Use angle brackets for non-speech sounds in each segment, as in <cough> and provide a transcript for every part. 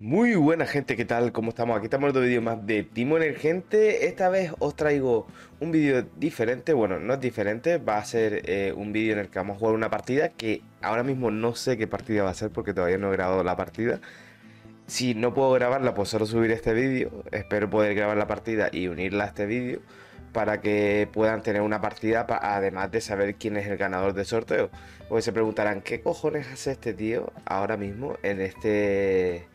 Muy buena gente, ¿qué tal? ¿Cómo estamos? Aquí estamos en otro vídeo más de Timo Gente. Esta vez os traigo un vídeo diferente, bueno, no es diferente, va a ser eh, un vídeo en el que vamos a jugar una partida que ahora mismo no sé qué partida va a ser porque todavía no he grabado la partida. Si no puedo grabarla, pues solo subir este vídeo. Espero poder grabar la partida y unirla a este vídeo para que puedan tener una partida además de saber quién es el ganador del sorteo. Pues se preguntarán, ¿qué cojones hace este tío ahora mismo en este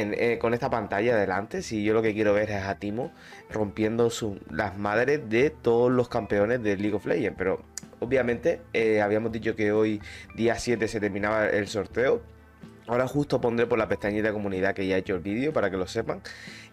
eh, con esta pantalla adelante, si yo lo que quiero ver es a Timo rompiendo las madres de todos los campeones de League of Legends. Pero obviamente eh, habíamos dicho que hoy día 7 se terminaba el sorteo. Ahora justo pondré por la pestañita de comunidad que ya he hecho el vídeo para que lo sepan.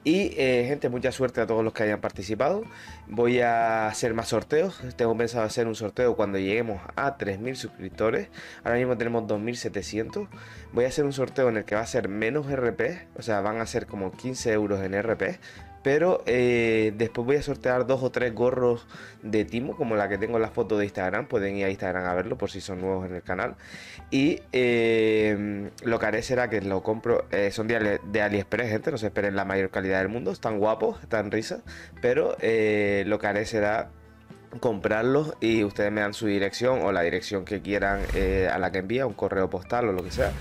Y eh, gente, mucha suerte a todos los que hayan participado. Voy a hacer más sorteos. Tengo pensado hacer un sorteo cuando lleguemos a 3.000 suscriptores. Ahora mismo tenemos 2.700. Voy a hacer un sorteo en el que va a ser menos RP. O sea, van a ser como 15 euros en RP. Pero eh, después voy a sortear dos o tres gorros de Timo, como la que tengo en la foto de Instagram. Pueden ir a Instagram a verlo por si son nuevos en el canal. Y em, lo que haré será que lo compro. Eh, son de, AliExpress, gente. No se esperen la mayor calidad del mundo. Están guapos, están risas. Pero eh, lo que haré será comprarlos y ustedes me dan su dirección o la dirección que quieran a la que envía, un correo postal o lo que sea.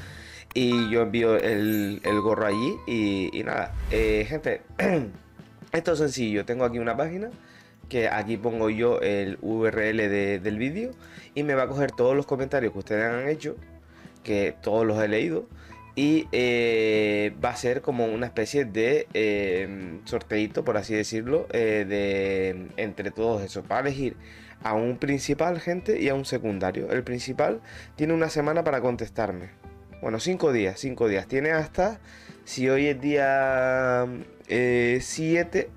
Y yo envío el, gorro allí y, nada. gente, <clears throat> Esto es sencillo, tengo aquí una página que aquí pongo yo el URL del vídeo y me va a coger todos los comentarios que ustedes han hecho, que todos los he leído y eh, va a ser como una especie de em, sorteo por así decirlo, eh, de entre todos esos. Va a elegir a un principal, gente, y a un secundario. El principal tiene una semana para contestarme. Bueno, cinco días, cinco días. Tiene hasta, si hoy es día 7 eh,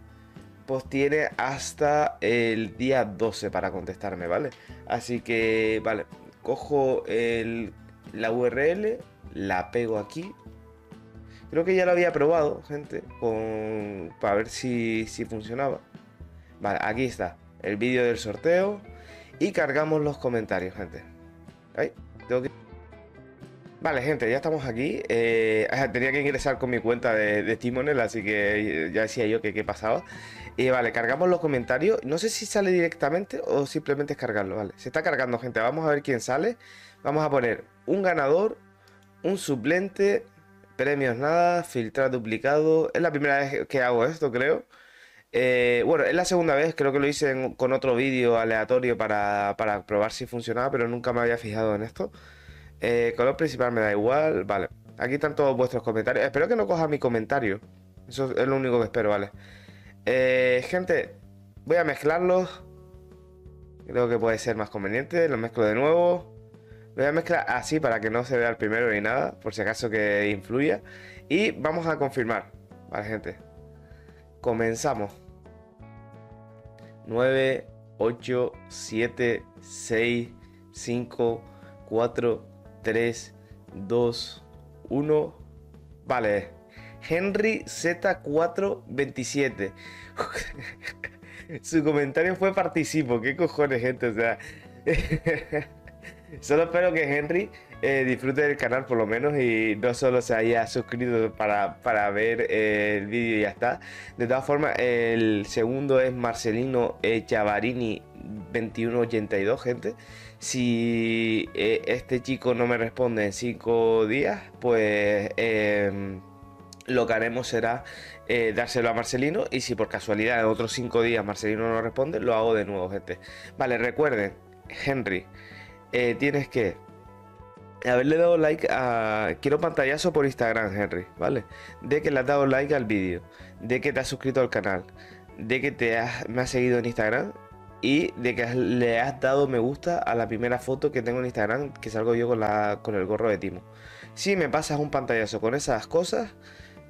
pues tiene hasta el día 12 para contestarme, ¿vale? Así que, vale, cojo el, la URL, la pego aquí. Creo que ya lo había probado, gente, con, para ver si, si funcionaba. Vale, aquí está, el vídeo del sorteo. Y cargamos los comentarios, gente. Ahí. Vale, gente, ya estamos aquí. Eh, tenía que ingresar con mi cuenta de, Timonel, así que ya decía yo que qué pasaba. Y vale, cargamos los comentarios. No sé si sale directamente o simplemente es cargarlo, vale. Se está cargando, gente. Vamos a ver quién sale. Vamos a poner un ganador, un suplente, premios nada, filtrar duplicado. Es la primera vez que hago esto, creo. Eh, bueno, es la segunda vez, creo que lo hice con otro vídeo aleatorio para, para probar si funcionaba, pero nunca me había fijado en esto. Eh, color principal me da igual. Vale. Aquí están todos vuestros comentarios. Espero que no coja mi comentario. Eso es lo único que espero, vale. Eh, gente, voy a mezclarlos. Creo que puede ser más conveniente. lo mezclo de nuevo. voy a mezclar así para que no se vea el primero ni nada. Por si acaso que influya. Y vamos a confirmar. Vale, gente. Comenzamos. 9, 8, 7, 6, 5, 4, 3, 2, 1. Vale. Henry Z427. <laughs> Su comentario fue participo. ¿Qué cojones, gente? O sea. <laughs> Solo espero que Henry eh, disfrute del canal por lo menos y no solo se haya suscrito para, ver eh, el vídeo y ya está. De todas formas, el segundo es Marcelino Chavarini 2182, gente. Si eh, este chico no me responde en 5 días, pues em, lo que haremos será dárselo a Marcelino y si por casualidad en otros 5 días Marcelino no responde, lo hago de nuevo, gente. Vale, recuerden, Henry, tienes que haberle dado like a. Quiero pantallazo por Instagram, Henry, ¿vale? De que le has dado like al vídeo, de que te has suscrito al canal, de que te has, me has seguido en Instagram y de que le has dado me gusta a la primera foto que tengo en Instagram que salgo yo con, la, con el gorro de Timo. Si me pasas un pantallazo con esas cosas,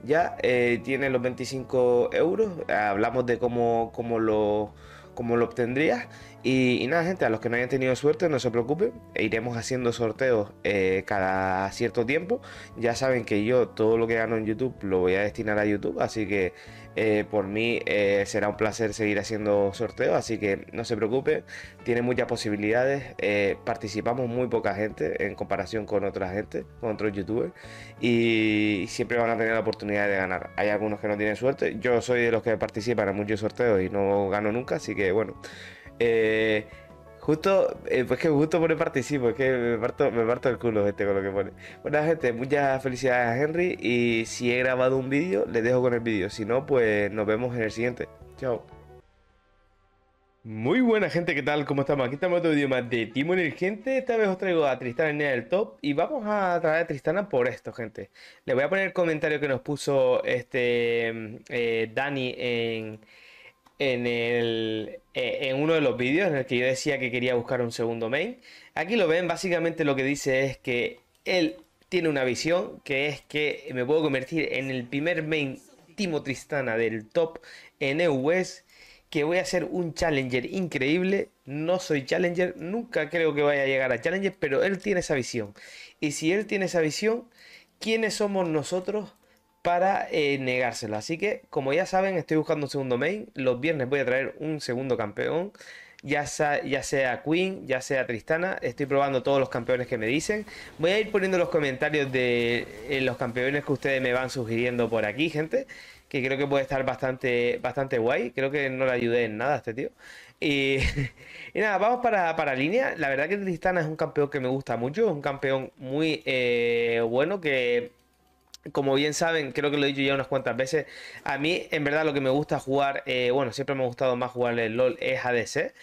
ya eh, tiene los 25 euros. Hablamos de cómo, cómo lo, cómo lo obtendrías y, nada, gente, a los que no hayan tenido suerte, no se preocupen, iremos haciendo sorteos eh, cada cierto tiempo. Ya saben que yo todo lo que gano en YouTube lo voy a destinar a YouTube, así que eh, por mí eh, será un placer seguir haciendo sorteos, así que no se preocupen, tiene muchas posibilidades. participamos muy poca gente en comparación con otra gente, con otros youtubers, y siempre van a tener la oportunidad de ganar. Hay algunos que no tienen suerte, yo soy de los que participan en muchos sorteos y no gano nunca, así que bueno. Eh, Justo, eh, pues que justo pone participo, es que me parto, me parto el culo este con lo que pone. Bueno gente, muchas felicidades a Henry y si he grabado un vídeo, les dejo con el vídeo. Si no, pues nos vemos en el siguiente. Chao. Muy buena gente, ¿qué tal? ¿Cómo estamos? Aquí estamos otro más de Timo Gente. Esta vez os traigo a Tristana en el top y vamos a traer a Tristana por esto, gente. Le voy a poner el comentario que nos puso este eh, Dani en eh, en, uno de los vídeos en el que yo decía que quería buscar un segundo main. Aquí lo ven, básicamente lo que dice es que él tiene una visión que es que me puedo convertir en el primer main Timo Tristana del top en EUS. Que voy a ser un challenger increíble. No soy challenger, nunca creo que vaya a llegar a challenger, pero él tiene esa visión. Y si él tiene esa visión, ¿quiénes somos nosotros para eh, negárselo. Así que, como ya saben, estoy buscando un segundo main. Los viernes voy a traer un segundo campeón. Ya sea, ya sea, Queen, ya sea Tristana, estoy probando todos los campeones que me dicen. Voy a ir poniendo los comentarios de eh, los campeones que ustedes me van sugiriendo por aquí, gente. Que creo que puede estar bastante, bastante guay. Creo que no le ayudé en nada a este tío. Y, <laughs> nada, vamos para, línea. La verdad que Tristana es un campeón que me gusta mucho. Es un campeón muy eh, bueno que como bien saben, creo que lo he dicho ya unas cuantas veces, a mí en verdad lo que me gusta jugar, eh, bueno, siempre me ha gustado más jugar el LOL es ADC.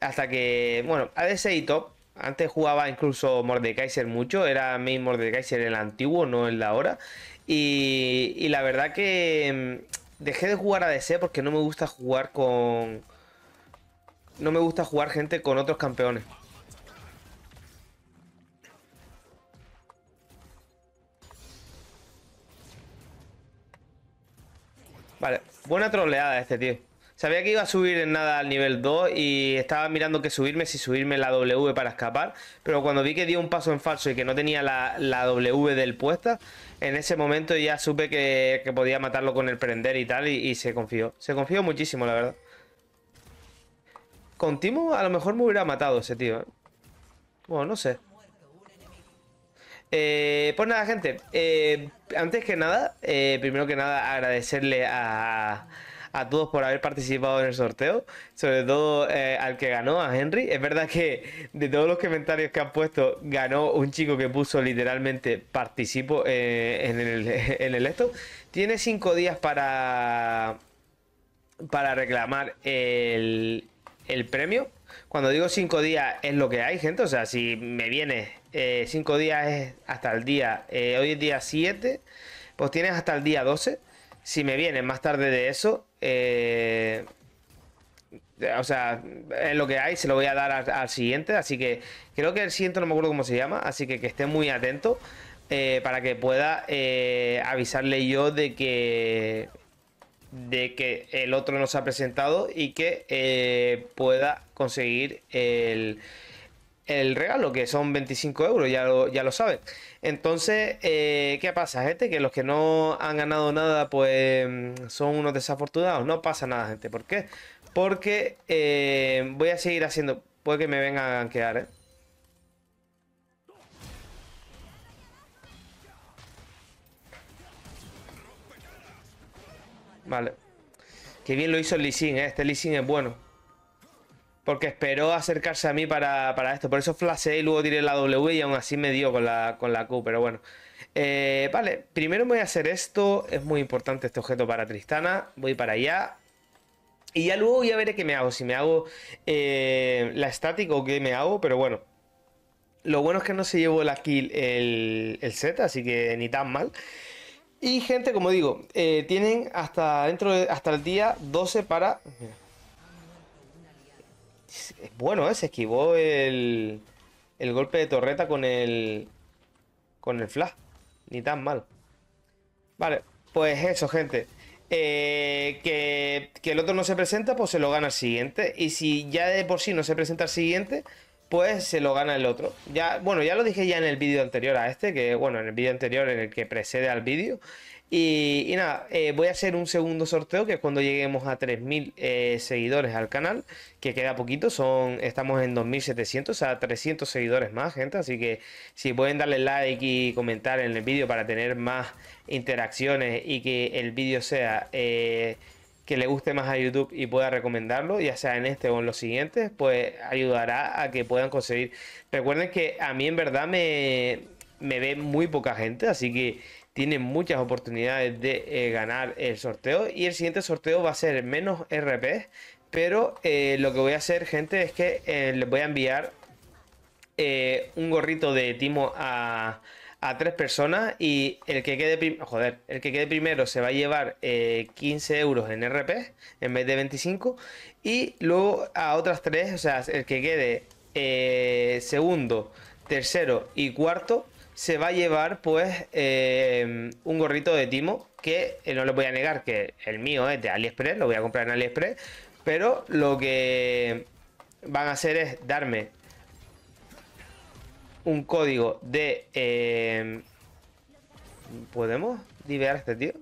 Hasta que, bueno, ADC y top. Antes jugaba incluso Mordekaiser mucho, era mi Mordekaiser el antiguo, no el de ahora. Y, y la verdad que mm, dejé de jugar ADC porque no me gusta jugar con... No me gusta jugar gente con otros campeones. Vale, buena troleada este tío. Sabía que iba a subir en nada al nivel 2 y estaba mirando que subirme, si subirme la W para escapar. Pero cuando vi que dio un paso en falso y que no tenía la, W del puesta, en ese momento ya supe que, podía matarlo con el prender y tal y, se confió. Se confió muchísimo, la verdad. Con Timo a lo mejor me hubiera matado ese tío. ¿eh? Bueno, no sé. Eh, pues nada, gente. Eh, antes que nada, eh, primero que nada, agradecerle a, a, todos por haber participado en el sorteo. Sobre todo al que ganó, a Henry. Es verdad que de todos los comentarios que han puesto, ganó un chico que puso literalmente participo en, el, <laughs> en esto. Tiene cinco días para, para reclamar el, el premio. Cuando digo cinco días es lo que hay, gente. O sea, si me viene 5 eh, cinco días es hasta el día, eh, hoy es día 7, pues tienes hasta el día 12. Si me vienen más tarde de eso, eh, o sea, es lo que hay, se lo voy a dar al, siguiente. Así que creo que el siguiente no me acuerdo cómo se llama, así que que esté muy atento para que pueda avisarle yo de que de que el otro nos ha presentado y que pueda conseguir el, el regalo, que son 25 euros, ya lo, ya lo sabes. Entonces, eh, ¿qué pasa, gente? Que los que no han ganado nada, pues mm, son unos desafortunados. No pasa nada, gente. ¿Por qué? Porque eh, voy a seguir haciendo. Puede que me vengan a ganquear. ¿eh? Vale. Qué bien lo hizo el leasing, ¿eh? Este leasing es bueno. Porque esperó acercarse a mí para, esto. Por eso flasheé y luego tiré la W y aún así me dio con la, con la Q, pero bueno. Eh, vale, primero voy a hacer esto. Es muy importante este objeto para Tristana. Voy para allá. Y ya luego ya veré qué me hago. Si me hago eh, la estática o qué me hago, pero bueno. Lo bueno es que no se llevó la kill el, el así que ni tan mal. Y gente, como digo, eh, tienen hasta dentro hasta el día 12 para bueno, se esquivó el, golpe de torreta con el, con el flash. Ni tan mal. Vale, pues eso, gente. Eh, que, que, el otro no se presenta, pues se lo gana el siguiente. Y si ya de por sí no se presenta el siguiente, pues se lo gana el otro. Ya, bueno, ya lo dije ya en el vídeo anterior a este, que bueno, en el vídeo anterior en el que precede al vídeo, y, nada, eh, voy a hacer un segundo sorteo que es cuando lleguemos a 3.000 eh, seguidores al canal, que queda poquito, son estamos en 2.700, o sea, 300 seguidores más, gente. Así que si pueden darle like y comentar en el vídeo para tener más interacciones y que el vídeo sea... Eh, que le guste más a YouTube y pueda recomendarlo, ya sea en este o en los siguientes, pues ayudará a que puedan conseguir. Recuerden que a mí en verdad me, me ve muy poca gente, así que tienen muchas oportunidades de eh, ganar el sorteo. Y el siguiente sorteo va a ser menos RP. Pero eh, lo que voy a hacer, gente, es que eh, les voy a enviar un gorrito de timo a, tres personas. Y el que quede, el que quede primero se va a llevar 15 euros en RP en vez de 25. Y luego a otras tres, o sea, el que quede segundo, tercero y cuarto se va a llevar pues eh, un gorrito de Timo, que eh, no lo voy a negar que el mío es de AliExpress, lo voy a comprar en AliExpress, pero lo que van a hacer es darme un código de... Eh, ¿Podemos liberar este tío?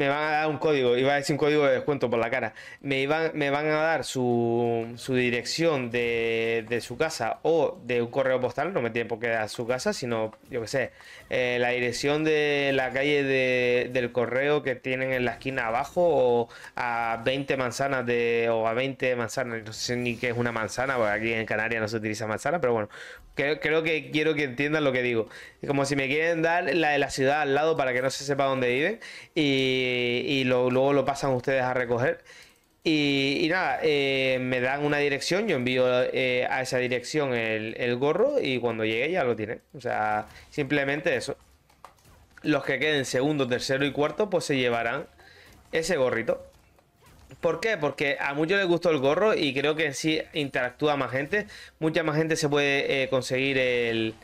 me van a dar un código, iba a decir un código de descuento por la cara, me, me van a dar su, su dirección de, de, su casa o de un correo postal, no me tienen por qué dar su casa, sino, yo qué sé, eh, la dirección de la calle del correo que tienen en la esquina abajo o a 20 manzanas de o a 20 manzanas, no sé ni qué es una manzana, porque aquí en Canarias no se utiliza manzana, pero bueno, creo, que quiero que entiendan lo que digo. Como si me quieren dar la de la ciudad al lado para que no se sepa dónde viven y, luego lo pasan ustedes a recoger y, nada, eh, me dan una dirección, yo envío eh, a esa dirección el, gorro y cuando llegue ya lo tienen. O sea, simplemente eso. Los que queden segundo, tercero y cuarto, pues se llevarán ese gorrito. ¿Por qué? Porque a muchos les gustó el gorro y creo que sí interactúa más gente, mucha más gente se puede eh, conseguir el...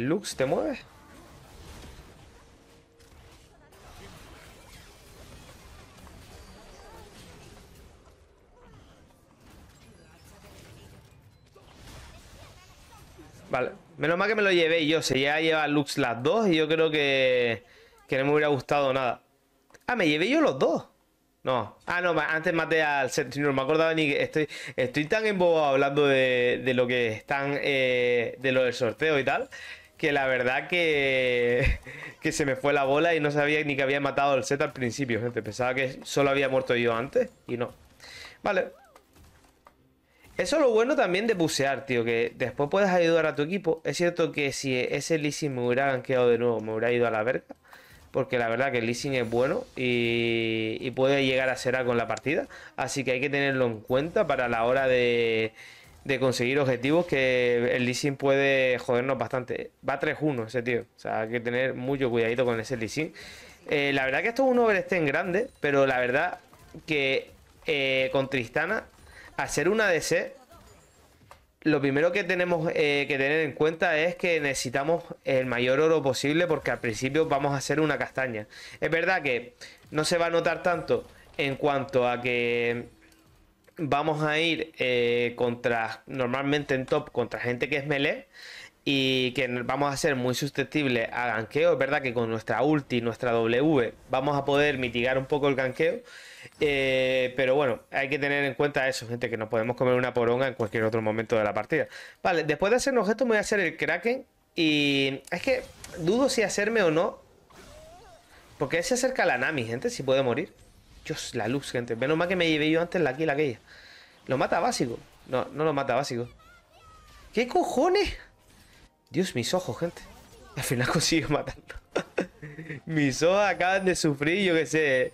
Lux, ¿te mueves? Vale. Menos mal que me lo llevé yo. Se ya lleva Lux las dos y yo creo que, no me hubiera gustado nada. Ah, me llevé yo los dos. No. Ah, no, antes maté al No me acordaba ni que estoy, estoy tan embobado hablando de, lo que están. Eh, de lo del sorteo y tal. Que la verdad que, <laughs> que se me fue la bola y no sabía ni que había matado al set al principio, gente. Pensaba que solo había muerto yo antes y no. Vale, eso es lo bueno también de bucear, tío, que después puedes ayudar a tu equipo. Es cierto que si ese leasing me hubiera quedado de nuevo, me hubiera ido a la verga. Porque la verdad que el leasing es bueno y, puede llegar a ser con la partida. Así que hay que tenerlo en cuenta para la hora de, conseguir objetivos que el leasing puede jodernos bastante. Va 3-1 ese tío. O sea, hay que tener mucho cuidadito con ese leasing. Eh, la verdad que esto es un en grande, pero la verdad que eh, con Tristana hacer una DC, lo primero que tenemos eh, que tener en cuenta es que necesitamos el mayor oro posible porque al principio vamos a hacer una castaña. Es verdad que no se va a notar tanto en cuanto a que vamos a ir eh, contra, normalmente en top, contra gente que es melee y que vamos a ser muy susceptibles a ganqueo. Es verdad que con nuestra ulti, nuestra W, vamos a poder mitigar un poco el ganqueo. Eh, pero bueno, hay que tener en cuenta eso, gente, que nos podemos comer una poronga en cualquier otro momento de la partida. Vale, después de hacer un objeto me voy a hacer el Kraken. Y es que dudo si hacerme o no. Porque se acerca la Nami, gente, si puede morir. Dios, la luz, gente. Menos mal que me llevé yo antes la kill aquella. ¿Lo mata básico? No, no lo mata básico. ¿Qué cojones? Dios, mis ojos, gente. Al final <laughs> consigo matarlo. <laughs> mis ojos acaban de sufrir, yo qué sé.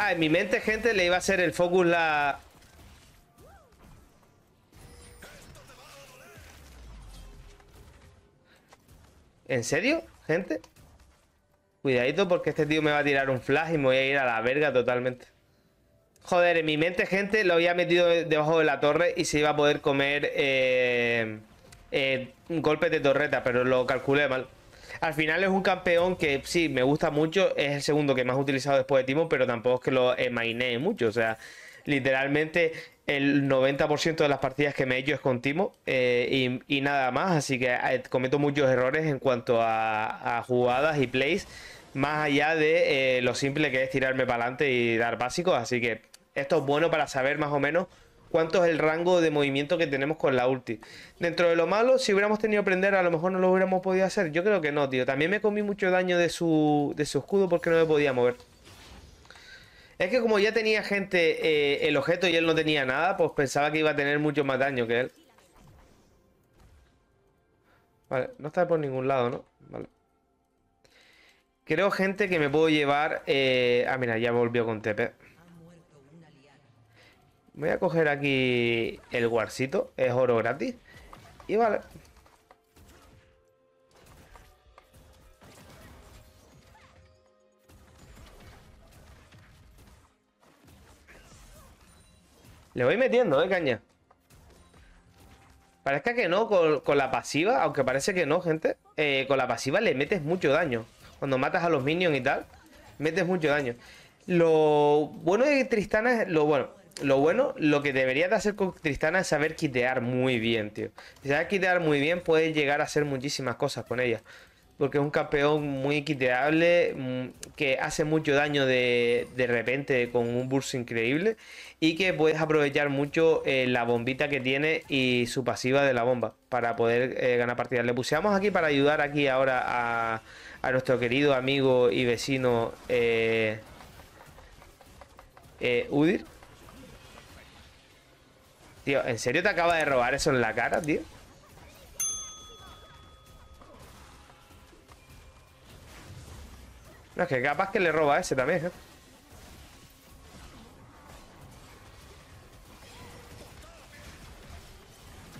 Ah, en mi mente, gente, le iba a hacer el focus la... ¿En serio, gente? Cuidadito porque este tío me va a tirar un flash y me voy a ir a la verga totalmente. Joder, en mi mente, gente, lo había metido debajo de la torre y se iba a poder comer Un eh, eh, golpe de torreta, pero lo calculé mal al final es un campeón que sí, me gusta mucho. Es el segundo que más he utilizado después de Timo, pero tampoco es que lo mainee mucho. O sea, literalmente el 90% de las partidas que me he hecho es con Timo eh, y, nada más. Así que eh, cometo muchos errores en cuanto a, jugadas y plays, más allá de eh, lo simple que es tirarme para adelante y dar básicos. Así que esto es bueno para saber más o menos cuánto es el rango de movimiento que tenemos con la ulti. Dentro de lo malo, si hubiéramos tenido prender, a lo mejor no lo hubiéramos podido hacer. Yo creo que no, tío. También me comí mucho daño de su, de su escudo porque no me podía mover. Es que como ya tenía gente eh, el objeto y él no tenía nada, pues pensaba que iba a tener mucho más daño que él. Vale, no está por ningún lado, ¿no? Vale. Creo, gente, que me puedo llevar... Eh, ah, mira, ya volvió con TP. Voy a coger aquí el guarcito, es oro gratis. Y vale. Le voy metiendo, eh, caña. Parezca que no, con, la pasiva, aunque parece que no, gente. Eh, con la pasiva le metes mucho daño. Cuando matas a los minions y tal, metes mucho daño. Lo bueno de Tristana es lo bueno lo bueno, lo que deberías de hacer con Tristana es saber quitear muy bien, tío. Si sabes quitear muy bien, puedes llegar a hacer muchísimas cosas con ella. Porque es un campeón muy quiteable, mm, que hace mucho daño de, repente con un burst increíble. Y que puedes aprovechar mucho eh, la bombita que tiene y su pasiva de la bomba para poder eh, ganar partidas. Le puseamos aquí para ayudar aquí ahora a, nuestro querido amigo y vecino eh, Udir. Tío, ¿en serio te acaba de robar eso en la cara, tío? No, es que capaz que le roba a ese también, ¿eh?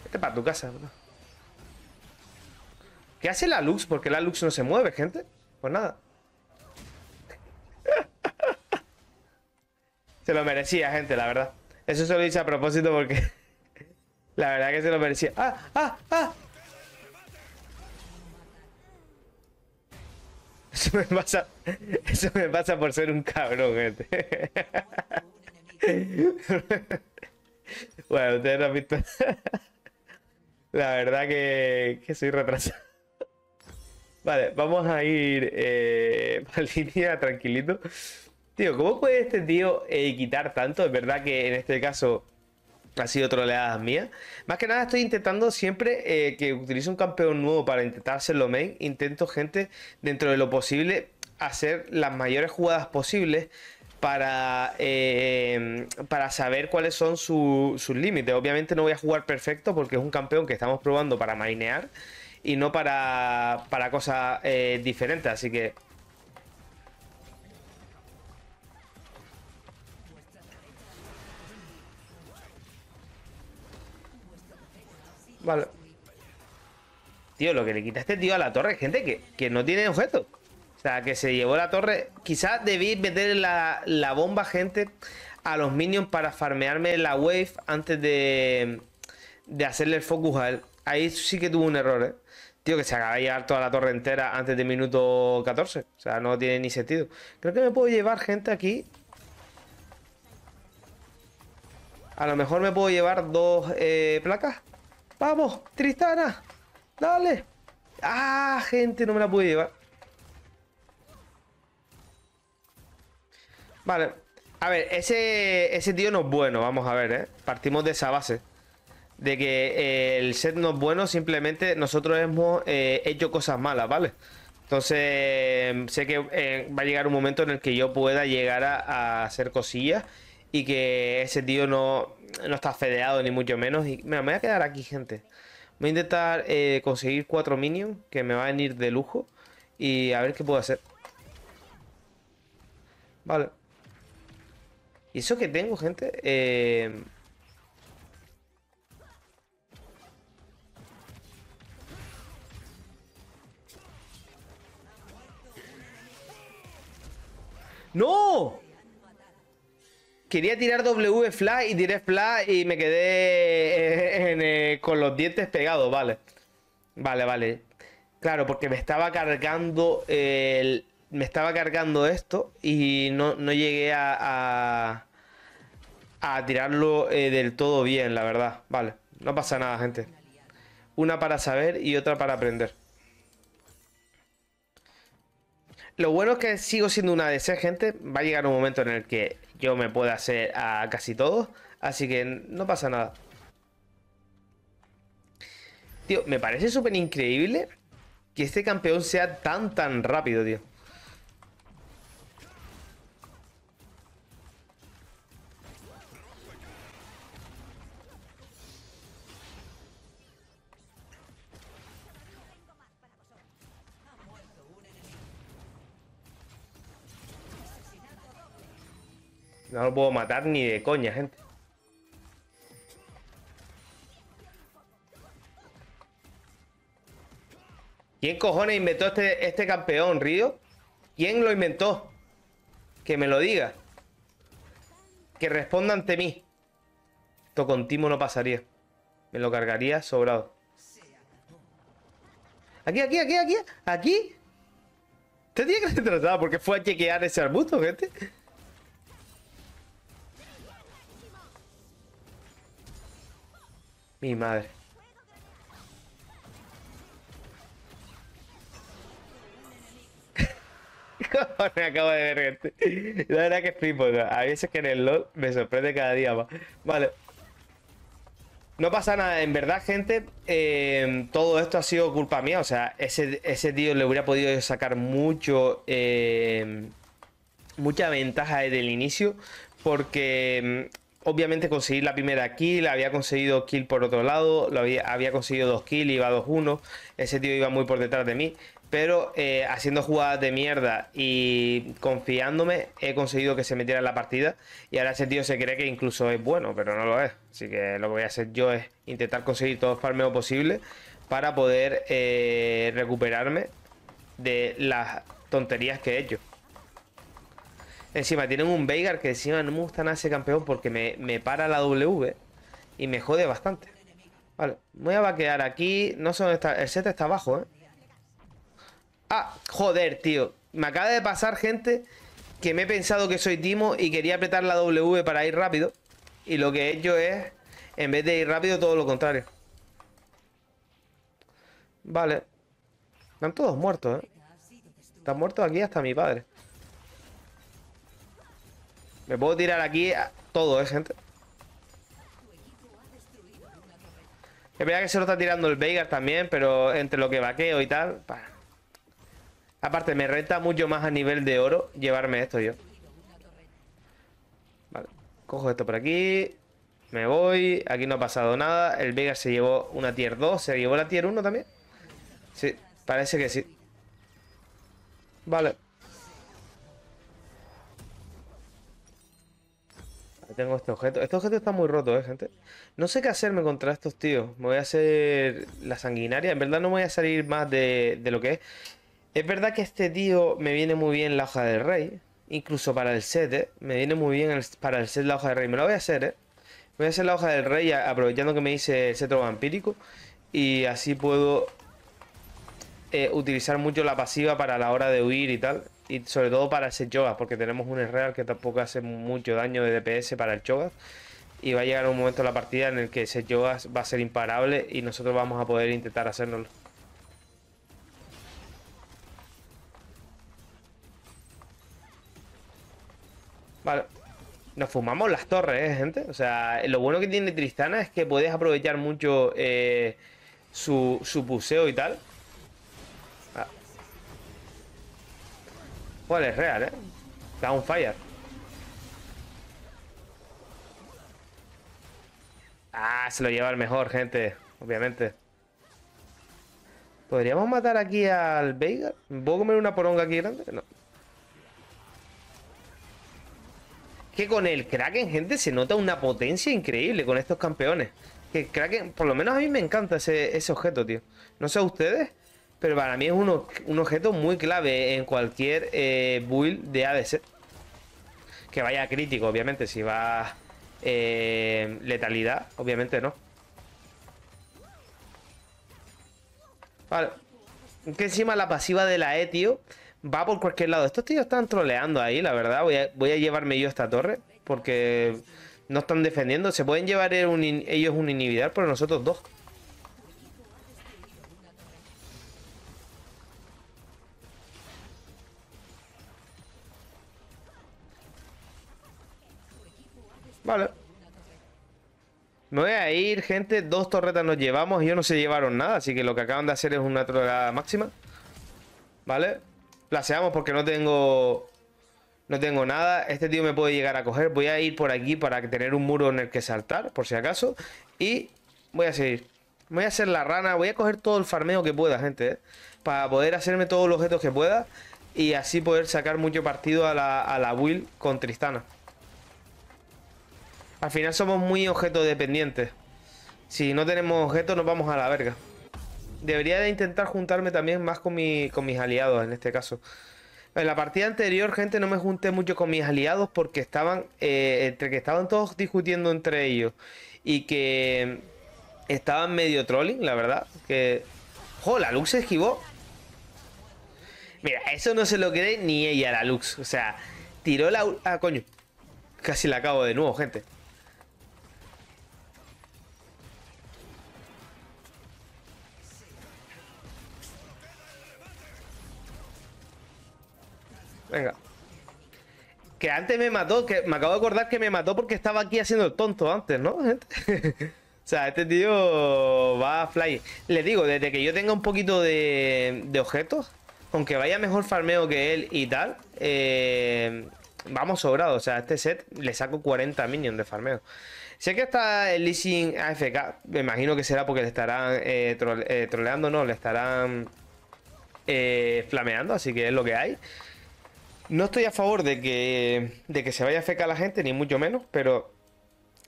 Vete para tu casa, bro. ¿Qué hace la Lux? Porque la Lux no se mueve, gente. Pues nada. <laughs> se lo merecía, gente, la verdad. Eso se lo hice a propósito porque... La verdad que se lo merecía. ¡Ah! ¡Ah! ¡Ah! Eso me pasa, eso me pasa por ser un cabrón, gente. Bueno, ustedes no han visto. La verdad que, que soy retrasado. Vale, vamos a ir eh, <laughs> línea tranquilito. Tío, ¿cómo puede este tío eh, quitar tanto? Es verdad que en este caso ha sido troleadas mías. Más que nada estoy intentando siempre eh, que utilice un campeón nuevo para intentar hacerlo main. Intento, gente, dentro de lo posible, hacer las mayores jugadas posibles para, em, para saber cuáles son sus límites. Obviamente no voy a jugar perfecto porque es un campeón que estamos probando para mainear y no para, cosas eh, diferentes. Así que Tío, lo que le quita este tío, a la torre, gente que, no tiene objeto. O sea, que se llevó la torre. Quizás debí meter la, bomba, gente, a los minions para farmearme la wave antes de, de hacerle el focus a él. Ahí sí que tuvo un error, ¿eh? Tío, que se acaba de llevar toda la torre entera antes de minuto 14. O sea, no tiene ni sentido. Creo que me puedo llevar gente aquí. A lo mejor me puedo llevar dos eh, placas. Vamos, Tristana. Dale. Ah, gente, no me la pude llevar. Vale. A ver, ese, ese tío no es bueno. Vamos a ver, ¿eh? Partimos de esa base. De que eh, el set no es bueno, simplemente nosotros hemos eh, hecho cosas malas, ¿vale? Entonces, sé que eh, va a llegar un momento en el que yo pueda llegar a hacer cosillas y que ese tío no, no está fedeado ni mucho menos. Y me voy a quedar aquí, gente. Voy a intentar eh, conseguir cuatro minions que me van a venir de lujo. Y a ver qué puedo hacer. Vale. Y eso que tengo, gente. Eh, ¡No! Quería tirar W flash y tiré flash y me quedé eh, eh, con los dientes pegados, vale. Vale, vale. Claro, porque me estaba cargando me estaba cargando esto y no, llegué a, a, tirarlo eh, del todo bien, la verdad. Vale, no pasa nada, gente. Una para saber y otra para aprender. Lo bueno es que sigo siendo una ADC, gente. Va a llegar un momento en el que yo me puedo hacer a casi todos, así que no pasa nada. Tío, me parece súper increíble que este campeón sea tan tan rápido, tío. No lo puedo matar ni de coña, gente. ¿Quién cojones inventó este, este campeón, Río? ¿Quién lo inventó? Que me lo diga. Que responda ante mí. Esto con Timo no pasaría. Me lo cargaría sobrado. Aquí, aquí, aquí, aquí. Aquí. ¿Te tiene que <laughs> tratado porque fue a chequear ese arbusto, gente. Mi madre. <laughs> me acabo de ver, gente. La verdad que es A veces que en el LOL me sorprende cada día más. Vale. No pasa nada. En verdad, gente, em, todo esto ha sido culpa mía. O sea, ese, ese tío le hubiera podido sacar mucho... Em, mucha ventaja desde el inicio. Porque em, obviamente conseguí la primera kill, había conseguido kill por otro lado, lo había, había conseguido dos kills, iba 2-1, ese tío iba muy por detrás de mí, pero eh, haciendo jugadas de mierda y confiándome he conseguido que se metiera en la partida y ahora ese tío se cree que incluso es bueno, pero no lo es. Así que lo que voy a hacer yo es intentar conseguir todo el farmeo posible para poder eh, recuperarme de las tonterías que he hecho. Encima tienen un Veigar que encima no me gusta nada ese campeón porque me, me para la W y me jode bastante. Vale, voy a vaquear aquí. No sé dónde está. El set está abajo, ¿eh? Ah, joder, tío. Me acaba de pasar, gente, que me he pensado que soy Timo y quería apretar la W para ir rápido. Y lo que he hecho es, en vez de ir rápido, todo lo contrario. Vale. Están todos muertos, ¿eh? Están muertos aquí hasta mi padre. Me puedo tirar aquí a todo, ¿eh, gente? Es verdad que se lo está tirando el Veigar también, pero entre lo que vaqueo y tal... Aparte, me renta mucho más a nivel de oro llevarme esto yo. Vale, cojo esto por aquí. Me voy. Aquí no ha pasado nada. El Veigar se llevó una tier 2. ¿Se llevó la tier 1 también? Sí, parece que sí. Vale. tengo este objeto. Este objeto está muy roto, ¿eh, gente? No sé qué hacerme contra estos tíos. Me voy a hacer la sanguinaria. En verdad no voy a salir más de, lo que es. Es verdad que este tío me viene muy bien la hoja del rey. Incluso para el set, ¿eh? Me viene muy bien para el set la hoja del rey. Me la voy a hacer, ¿eh? Voy a hacer la hoja del rey aprovechando que me hice el cetro vampírico. Y así puedo eh, utilizar mucho la pasiva para la hora de huir y tal y sobre todo para ese Cho'Gath, porque tenemos un Real que tampoco hace mucho daño de DPS para el Chogas Y va a llegar un momento en la partida en el que ese Chogas va a ser imparable y nosotros vamos a poder intentar hacérnoslo. Vale. Nos fumamos las torres, ¿eh, gente? O sea, lo bueno que tiene Tristana es que puedes aprovechar mucho eh, su, su y tal. Joder, es real, ¿eh? Está un fire. Ah, se lo lleva el mejor, gente. Obviamente. ¿Podríamos matar aquí al Veigar? ¿Puedo comer una poronga aquí grande? No. que con el Kraken, gente, se nota una potencia increíble con estos campeones. Que el Kraken, por lo menos a mí me encanta ese, ese objeto, tío. No sé a ustedes, pero para mí es un, objeto muy clave en cualquier eh, build de ADC. Que vaya crítico, obviamente. Si va eh, letalidad, obviamente no. Vale. Que encima la pasiva de la E, tío, va por cualquier lado. Estos tíos están troleando ahí, la verdad. Voy a, llevarme yo esta torre. Porque no están defendiendo. Se pueden llevar ellos un inhibidor, pero nosotros dos. Me voy a ir, gente. Dos torretas nos llevamos. Ellos no se llevaron nada. Así que lo que acaban de hacer es una troleada máxima. ¿Vale? Placeamos porque no tengo... No tengo nada. Este tío me puede llegar a coger. Voy a ir por aquí para tener un muro en el que saltar, por si acaso. Y voy a seguir. Voy a hacer la rana. Voy a coger todo el farmeo que pueda, gente. ¿eh? Para poder hacerme todos los objetos que pueda. Y así poder sacar mucho partido a la, a la will con Tristana. Al final somos muy objeto dependientes. Si no tenemos objeto nos vamos a la verga. Debería de intentar juntarme también más con, con mis aliados en este caso. En la partida anterior, gente, no me junté mucho con mis aliados porque estaban, eh, entre que estaban todos discutiendo entre ellos y que estaban medio trolling, la verdad. Que... ¡Jo, la Lux se esquivó! Mira, eso no se lo cree ni ella, la Lux. O sea, tiró la... Ah, coño. Casi la acabo de nuevo, gente. Venga. Que antes me mató, que me acabo de acordar que me mató porque estaba aquí haciendo el tonto antes, ¿no, <laughs> o sea, este tío va a fly. Les digo, desde que yo tenga un poquito de, objetos, aunque vaya mejor farmeo que él y tal, eh, vamos sobrado. O sea, este set le saco 40 minions de farmeo. Sé que está el leasing AFK, me imagino que será porque le estarán eh, eh, troleando, no, le estarán flameando, así que es lo que hay. No estoy a favor de que, se vaya a feca la gente, ni mucho menos, pero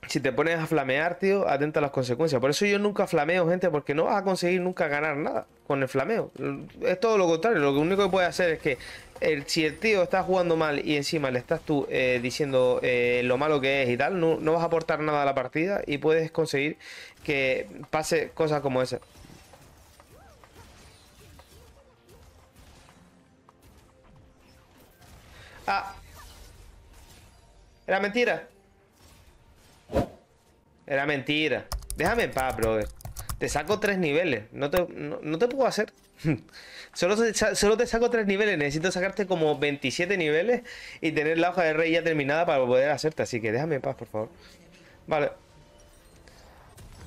si te pones a flamear, tío, atenta a las consecuencias. Por eso yo nunca flameo, gente, porque no vas a conseguir nunca ganar nada con el flameo. Es todo lo contrario. Lo único que puedes hacer es que el, si el tío está jugando mal y encima le estás tú eh, diciendo eh, lo malo que es y tal, no, no vas a aportar nada a la partida y puedes conseguir que pase cosas como esas. Ah. Era mentira. Era mentira. Déjame en paz, brother. Te saco tres niveles. No te, no, te puedo hacer. <laughs> solo, solo te saco tres niveles. Necesito sacarte como 27 niveles y tener la hoja de rey ya terminada para poder hacerte. Así que déjame en paz, por favor. Vale.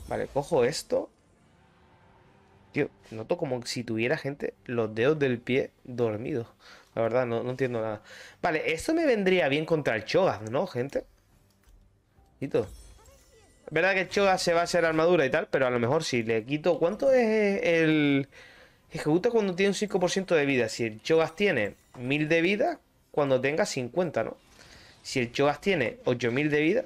Vale, cojo esto. Tío, noto como si tuviera gente los dedos del pie dormidos. La verdad, no, entiendo nada. Vale, esto me vendría bien contra el chogas ¿no, gente? quito todo? Verdad que el Cho'Gath se va a hacer armadura y tal, pero a lo mejor si le quito... ¿Cuánto es el...? Ejecuta cuando tiene un 5% de vida. Si el chogas tiene 1000 de vida, cuando tenga 50, ¿no? Si el Chogas tiene 8000 de vida...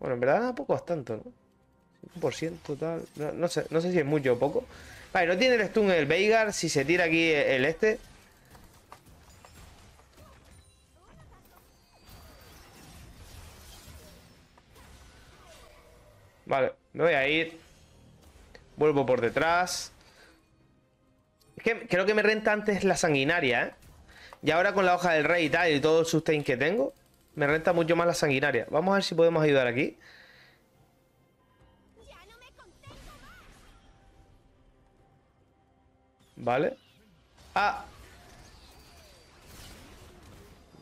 Bueno, en verdad poco es tanto, ¿no? 5% tal... No, sé, no sé si es mucho o poco. Vale, no tiene el stun el Veigar. Si se tira aquí el este... Vale, me voy a ir. Vuelvo por detrás. Es que creo que me renta antes la sanguinaria, ¿eh? Y ahora con la hoja del rey y tal y todo el sustain que tengo, me renta mucho más la sanguinaria. Vamos a ver si podemos ayudar aquí. Vale. ¡Ah!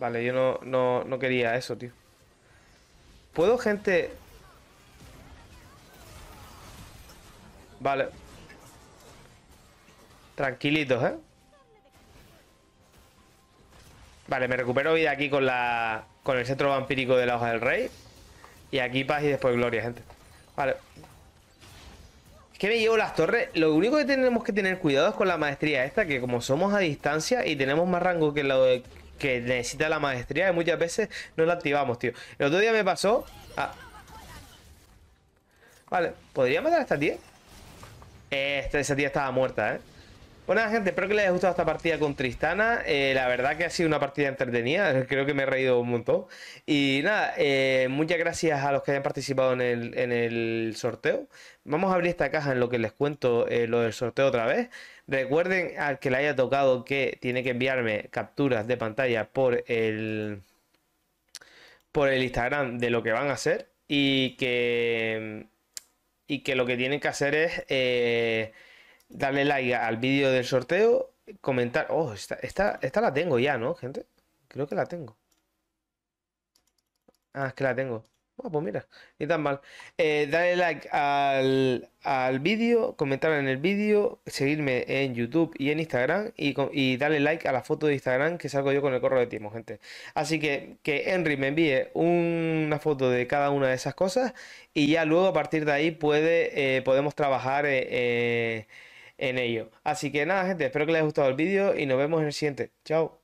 Vale, yo no, no, quería eso, tío. ¿Puedo, gente, Vale. Tranquilitos, ¿eh? Vale, me recupero vida aquí con la con el centro vampírico de la hoja del rey. Y aquí paz y después gloria, gente. Vale. Es que me llevo las torres. Lo único que tenemos que tener cuidado es con la maestría esta, que como somos a distancia y tenemos más rango que lo que necesita la maestría, muchas veces no la activamos, tío. El otro día me pasó... Ah. Vale, ¿podría matar hasta esta esa este, tía estaba muerta, ¿eh? Bueno, gente, espero que les haya gustado esta partida con Tristana. Eh, la verdad que ha sido una partida entretenida. <laughs> Creo que me he reído un montón. Y nada, eh, muchas gracias a los que hayan participado en el, sorteo. Vamos a abrir esta caja en lo que les cuento eh, lo del sorteo otra vez. Recuerden al que le haya tocado que tiene que enviarme capturas de pantalla por el, por el Instagram de lo que van a hacer. Y que y que lo que tienen que hacer es eh, darle like al vídeo del sorteo, comentar. Oh, esta, esta, esta, la tengo ya, ¿no, gente? Creo que la tengo. Ah, es que la tengo. Ah, pues mira, ni tan mal. Eh, dale like al, al vídeo, comentar en el vídeo, seguirme en YouTube y en Instagram y, y darle like a la foto de Instagram que salgo yo con el correo de Timo, gente. Así que que Henry me envíe una foto de cada una de esas cosas y ya luego a partir de ahí puede, eh, podemos trabajar eh, en ello. Así que nada, gente, espero que les haya gustado el vídeo y nos vemos en el siguiente. Chao.